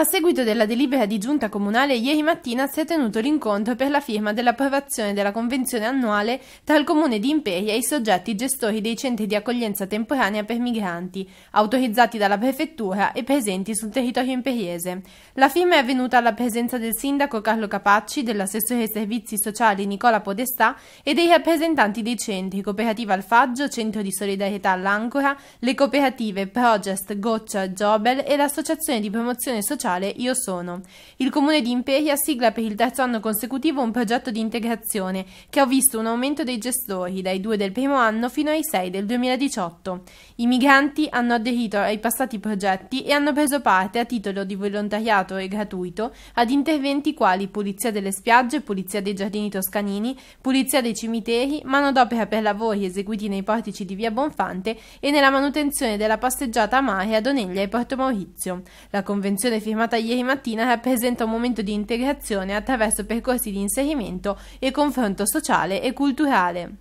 A seguito della delibera di giunta comunale, ieri mattina si è tenuto l'incontro per la firma dell'approvazione della convenzione annuale tra il comune di Imperia e i soggetti gestori dei centri di accoglienza temporanea per migranti, autorizzati dalla prefettura e presenti sul territorio imperiese. La firma è avvenuta alla presenza del sindaco Carlo Capacci, dell'assessore ai servizi sociali Nicola Podestà e dei rappresentanti dei centri Cooperativa Alfaggio, Centro di Solidarietà all'Ancora, le cooperative Progest, Goccia, Jobel e l'Associazione di Promozione Sociale sociale Io Sono. Il comune di Imperia sigla per il terzo anno consecutivo un progetto di integrazione che ha visto un aumento dei gestori dai due del primo anno fino ai sei del 2018. I migranti hanno aderito ai passati progetti e hanno preso parte a titolo di volontariato e gratuito ad interventi quali pulizia delle spiagge, pulizia dei giardini toscanini, pulizia dei cimiteri, manodopera per lavori eseguiti nei portici di via Bonfante e nella manutenzione della passeggiata a mare ad Oneglia e Porto Maurizio. La convenzione firmata firmata ieri mattina rappresenta un momento di integrazione attraverso percorsi di inserimento e confronto sociale e culturale.